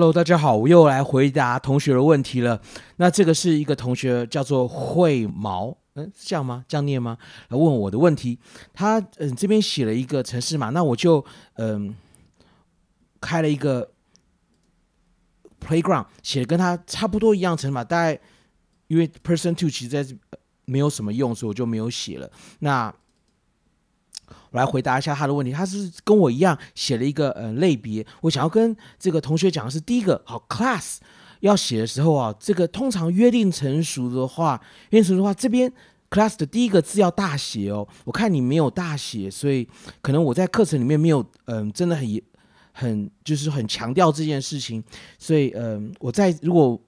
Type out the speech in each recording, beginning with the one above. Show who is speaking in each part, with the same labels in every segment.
Speaker 1: Hello，大家好，我又来回答同学的问题了。那这个是一个同学叫做会毛，嗯，这样吗？这样念吗？来问我的问题。他嗯这边写了一个城市码，那我就嗯开了一个 playground，写跟他差不多一样城市码。大概因为 person two 其实在没有什么用，所以我就没有写了。那我来回答一下他的问题，他是跟我一样写了一个呃类别。我想要跟这个同学讲的是，第一个好 class 要写的时候啊，这个通常约定成熟的话，约定成熟的话，这边 class 的第一个字要大写哦。我看你没有大写，所以可能我在课程里面没有嗯，真的很很就是很强调这件事情，所以嗯，我在如果。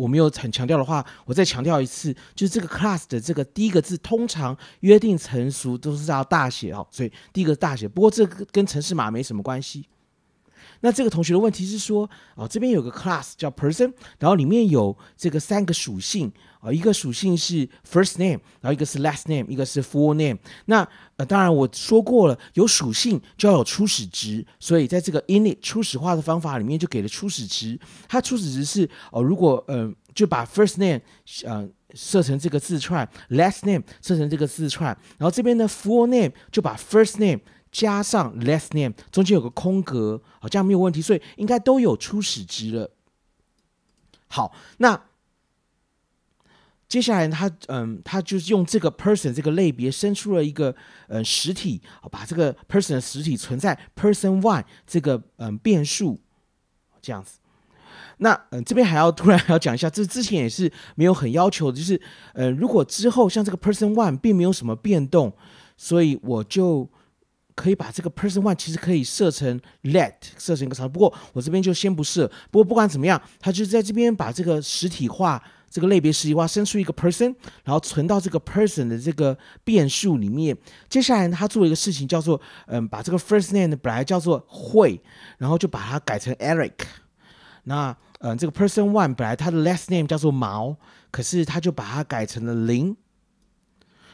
Speaker 1: 我没有很强调的话，我再强调一次，就是这个 class 的这个第一个字，通常约定成熟都是要大写哦，所以第一个大写。不过这跟城市码没什么关系。那这个同学的问题是说，哦，这边有个 class 叫 Person，然后里面有这个三个属性，啊，一个属性是 first name，然后一个是 last name，一个是 full name。那呃，当然我说过了，有属性就要有初始值，所以在这个 init 初始化的方法里面就给了初始值。它初始值是哦，如果嗯就把 first name 呃设成这个字串，last name 设成这个字串，然后这边的 full name 就把 first name。加上 last name 中间有个空格，好，这样没有问题，所以应该都有初始值了。好，那接下来他嗯，他就是用这个 person 这个类别生出了一个呃实体，把这个 person 实体存在 person one 这个嗯变数这样子。那嗯，这边还要突然要讲一下，这之前也是没有很要求的，就是嗯，如果之后像这个 person one 并没有什么变动，所以我就。可以把这个 person one 其实可以设成 let 设成一个长。不过我这边就先不设。不过不管怎么样，它就是在这边把这个实体化，这个类别实体化，生出一个 person，然后存到这个 person 的这个变数里面。接下来他做一个事情，叫做嗯，把这个 first name 呢本来叫做会，然后就把它改成 Eric。那嗯，这个 person one 本来它的 last name 叫做毛，可是它就把它改成了零。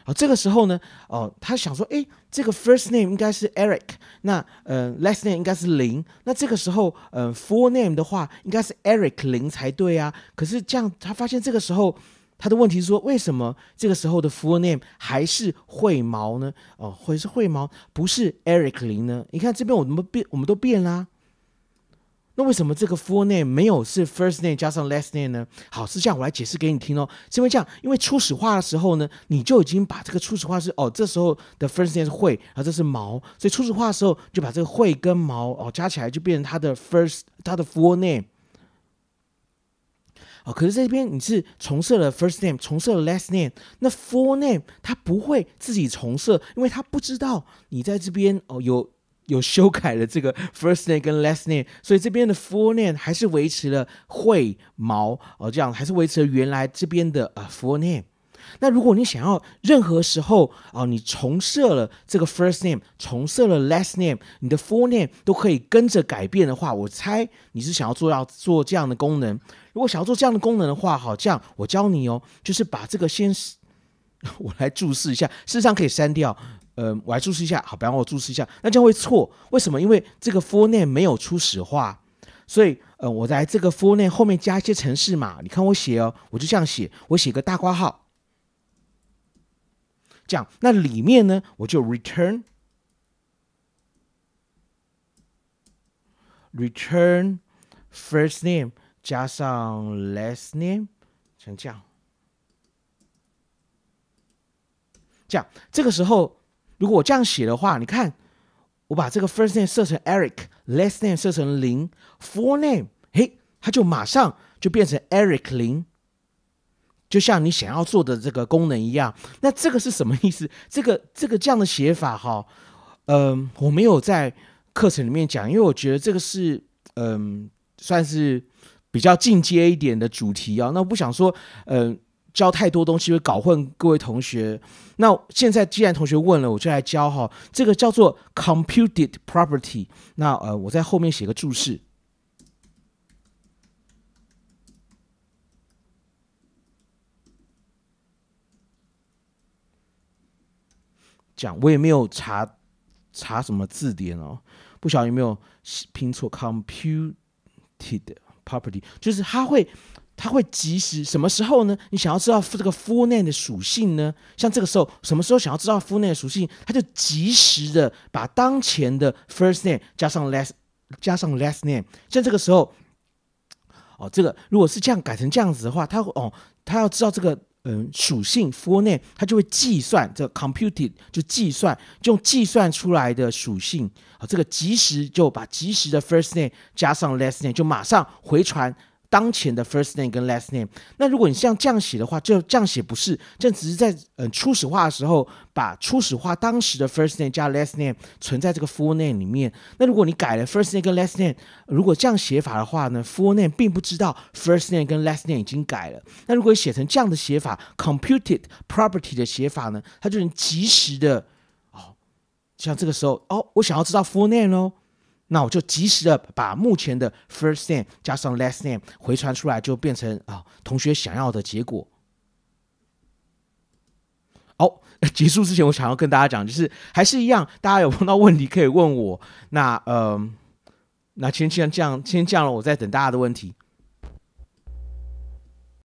Speaker 1: 哦，这个时候呢，哦，他想说，诶，这个 first name 应该是 Eric，那，嗯，last name 应该是零，那这个时候，呃，full name 的话应该是 Eric 零才对啊。可是这样，他发现这个时候他的问题是说，为什么这个时候的 full name 还是会毛呢？哦，或者是会毛，不是 Eric 零呢？你看这边我们变，我们都变啦。那为什么这个 full name 没有是 first name 加上 last name 呢？好，是这样，我来解释给你听哦。是因为这样，因为初始化的时候呢，你就已经把这个初始化是哦，这时候的 first name 是会，然后这是毛，所以初始化的时候就把这个会跟毛哦加起来就变成它的 first 它的 full name。哦，可是这边你是重设了 first name，重设了 last name，那 full name 它不会自己重设，因为它不知道你在这边哦有。有修改了这个 first name 跟 last name，所以这边的 full name 还是维持了会毛哦，这样还是维持了原来这边的呃 full name。那如果你想要任何时候啊，你重设了这个 first name，重设了 last name，你的 full name 都可以跟着改变的话，我猜你是想要做要做这样的功能。如果想要做这样的功能的话，好，这样我教你哦，就是把这个先，我来注释一下，事实上可以删掉。呃，我来注释一下，好，别让我注释一下，那将会错，为什么？因为这个 for name 没有初始化，所以，呃，我在这个 for name 后面加一些程式嘛，你看我写哦，我就这样写，我写个大括号，这样，那里面呢，我就 return return first name 加上 last name，成这样，这样，这个时候。如果我这样写的话，你看，我把这个 first name 设成 Eric，last name 设成零，full name 嘿，它就马上就变成 Eric 零，就像你想要做的这个功能一样。那这个是什么意思？这个这个这样的写法哈，嗯，我没有在课程里面讲，因为我觉得这个是嗯，算是比较进阶一点的主题啊。那我不想说嗯。教太多东西会搞混各位同学。那现在既然同学问了，我就来教哈。这个叫做 computed property。那呃，我在后面写个注释。讲，我也没有查查什么字典哦，不晓得有没有拼错 computed property，就是它会。它会及时什么时候呢？你想要知道这个 full name 的属性呢？像这个时候，什么时候想要知道 full name 的属性，它就及时的把当前的 first name 加上 last 加上 last name。像这个时候，哦，这个如果是这样改成这样子的话，它哦，它要知道这个嗯属性 full name，它就会计算这个、computed 就计算用计算出来的属性啊，这个及时就把及时的 first name 加上 last name 就马上回传。当前的 first name 跟 last name。那如果你像这样写的话，就这样写不是这样，只是在呃初始化的时候把初始化当时的 first name 加 last name 存在这个 full name 里面。那如果你改了 first name 跟 last name，如果这样写法的话呢，full name 并不知道 first name 跟 last name 已经改了。那如果写成这样的写法，computed property 的写法呢，它就能及时的哦，像这个时候哦，我想要知道 full name 哦。那我就及时的把目前的 first name 加上 last name 回传出来，就变成啊同学想要的结果。哦，结束之前我想要跟大家讲，就是还是一样，大家有碰到问题可以问我。那嗯，那先这样，先这样了，我在等大家的问题。